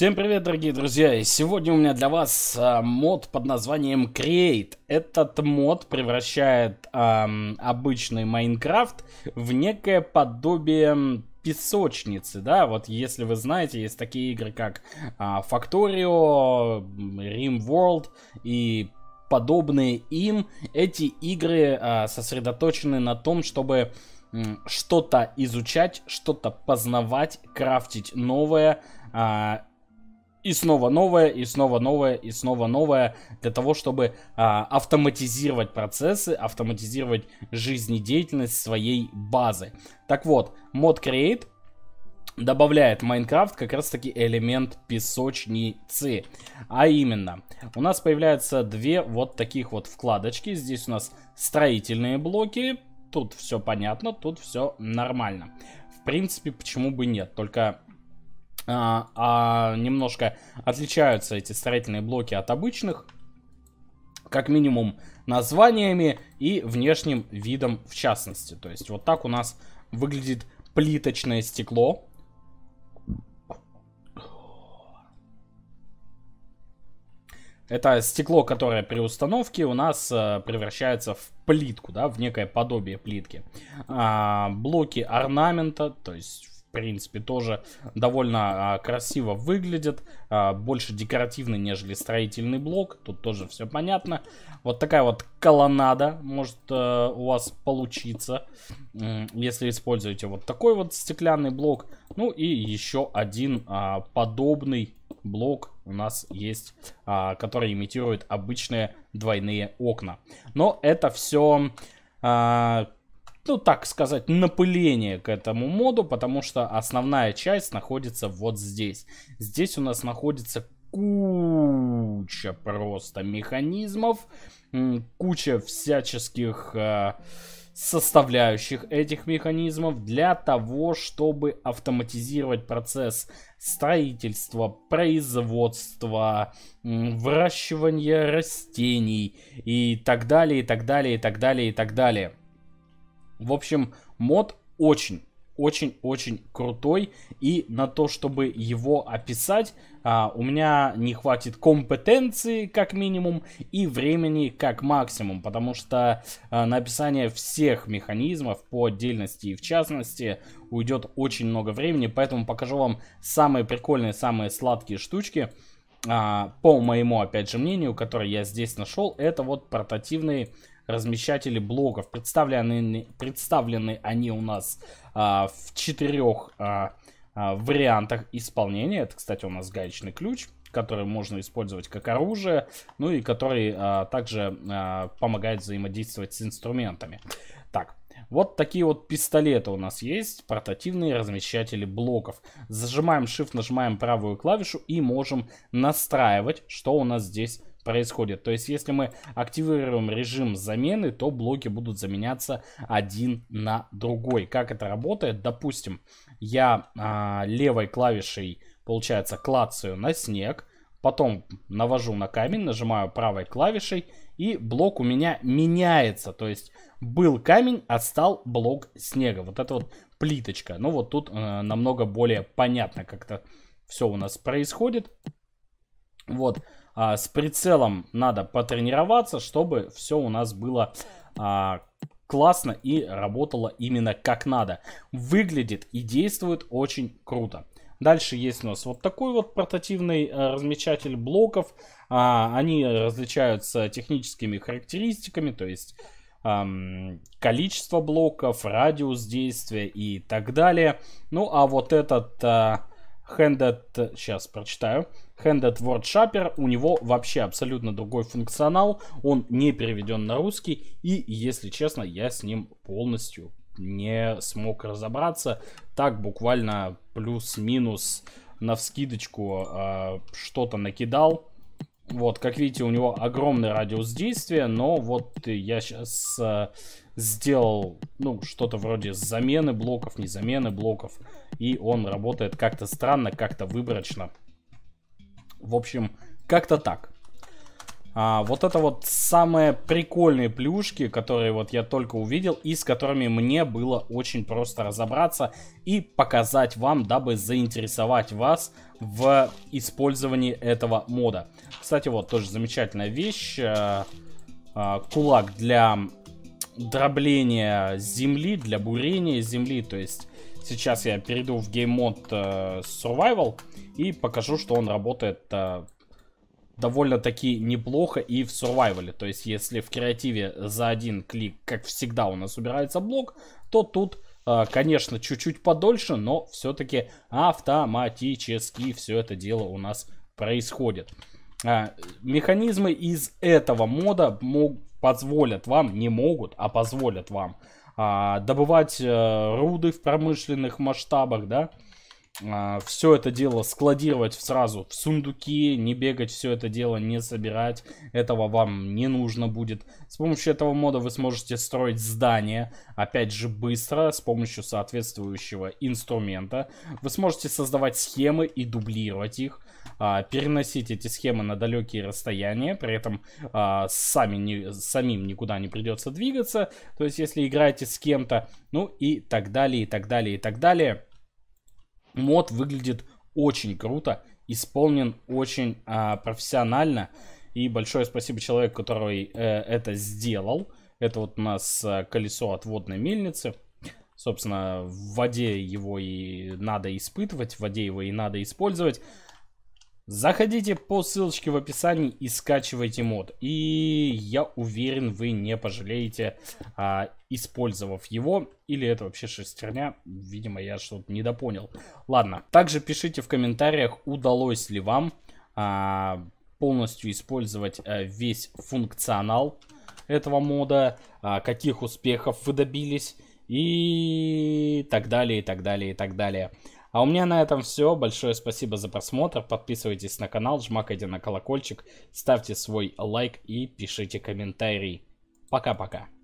Всем привет, дорогие друзья! И сегодня у меня для вас а, мод под названием Create. Этот мод превращает а, обычный Майнкрафт в некое подобие песочницы, да, вот если вы знаете, есть такие игры, как а, Factorio, Rim World и подобные им. Эти игры а, сосредоточены на том, чтобы что-то изучать, что-то познавать, крафтить новое, а, и снова новое, и снова новое, и снова новое, для того, чтобы а, автоматизировать процессы, автоматизировать жизнедеятельность своей базы. Так вот, мод Create добавляет Майнкрафт как раз таки элемент песочницы. А именно, у нас появляются две вот таких вот вкладочки. Здесь у нас строительные блоки. Тут все понятно, тут все нормально. В принципе, почему бы нет. Только а, а немножко отличаются эти строительные блоки от обычных, как минимум названиями и внешним видом в частности. То есть вот так у нас выглядит плиточное стекло. Это стекло, которое при установке у нас э, превращается в плитку, да, в некое подобие плитки. А, блоки орнамента, то есть в принципе, тоже довольно а, красиво выглядит. А, больше декоративный, нежели строительный блок. Тут тоже все понятно. Вот такая вот колоннада может а, у вас получиться, если используете вот такой вот стеклянный блок. Ну и еще один а, подобный блок у нас есть, а, который имитирует обычные двойные окна. Но это все... А, ну так сказать, напыление к этому моду, потому что основная часть находится вот здесь. Здесь у нас находится куча просто механизмов, куча всяческих э, составляющих этих механизмов для того, чтобы автоматизировать процесс строительства, производства, выращивания растений и так далее, и так далее, и так далее, и так далее. В общем, мод очень очень-очень крутой. И на то, чтобы его описать, а, у меня не хватит компетенции как минимум и времени как максимум. Потому что а, на описание всех механизмов по отдельности и в частности уйдет очень много времени. Поэтому покажу вам самые прикольные, самые сладкие штучки. А, по моему, опять же, мнению, которые я здесь нашел, это вот портативные размещатели блогов. Представлены, представлены они у нас а, в четырех а, а, вариантах исполнения. Это, кстати, у нас гаечный ключ который можно использовать как оружие, ну и который а, также а, помогает взаимодействовать с инструментами. Так, вот такие вот пистолеты у нас есть, портативные размещатели блоков. Зажимаем Shift, нажимаем правую клавишу и можем настраивать, что у нас здесь происходит. То есть, если мы активируем режим замены, то блоки будут заменяться один на другой. Как это работает? Допустим, я а, левой клавишей, получается, клацаю на снег, потом навожу на камень, нажимаю правой клавишей, и блок у меня меняется. То есть, был камень, а стал блок снега. Вот это вот плиточка. Ну, вот тут а, намного более понятно как-то все у нас происходит. Вот а, с прицелом надо потренироваться, чтобы все у нас было а, классно и работало именно как надо. Выглядит и действует очень круто. Дальше есть у нас вот такой вот портативный э, размечатель блоков. А, они различаются техническими характеристиками, то есть количество блоков, радиус действия и так далее. Ну а вот этот а, Handed, сейчас прочитаю, Handed Word Shapper, у него вообще абсолютно другой функционал, он не переведен на русский, и, если честно, я с ним полностью не смог разобраться. Так буквально плюс-минус на вскидочку э, что-то накидал, вот, как видите, у него огромный радиус действия, но вот я сейчас э, сделал, ну, что-то вроде замены блоков, не замены блоков, и он работает как-то странно, как-то выборочно. В общем, как-то так. А, вот это вот самые прикольные плюшки, которые вот я только увидел и с которыми мне было очень просто разобраться и показать вам, дабы заинтересовать вас в использовании этого мода. Кстати, вот тоже замечательная вещь. А, а, кулак для дробления земли, для бурения земли. То есть сейчас я перейду в гейммод э, Survival и покажу, что он работает э, довольно-таки неплохо и в сурвайвале. То есть, если в креативе за один клик, как всегда, у нас убирается блок, то тут, а, конечно, чуть-чуть подольше, но все-таки автоматически все это дело у нас происходит. А, механизмы из этого мода мог, позволят вам, не могут, а позволят вам а, добывать э, руды в промышленных масштабах, да, а, все это дело складировать сразу в сундуки, не бегать, все это дело не собирать. Этого вам не нужно будет. С помощью этого мода вы сможете строить здание, опять же быстро, с помощью соответствующего инструмента. Вы сможете создавать схемы и дублировать их, а, переносить эти схемы на далекие расстояния, при этом а, сами не, самим никуда не придется двигаться. То есть если играете с кем-то, ну и так далее, и так далее, и так далее. Мод выглядит очень круто, исполнен очень а, профессионально. И большое спасибо человеку, который э, это сделал. Это вот у нас э, колесо отводной мельницы. Собственно, в воде его и надо испытывать, в воде его и надо использовать. Заходите по ссылочке в описании и скачивайте мод. И я уверен, вы не пожалеете, а, использовав его. Или это вообще шестерня. Видимо, я что-то недопонял. Ладно. Также пишите в комментариях, удалось ли вам а, полностью использовать а, весь функционал этого мода. А, каких успехов вы добились. И так далее, и так далее, и так далее. А у меня на этом все. Большое спасибо за просмотр. Подписывайтесь на канал, жмакайте на колокольчик, ставьте свой лайк и пишите комментарии. Пока-пока.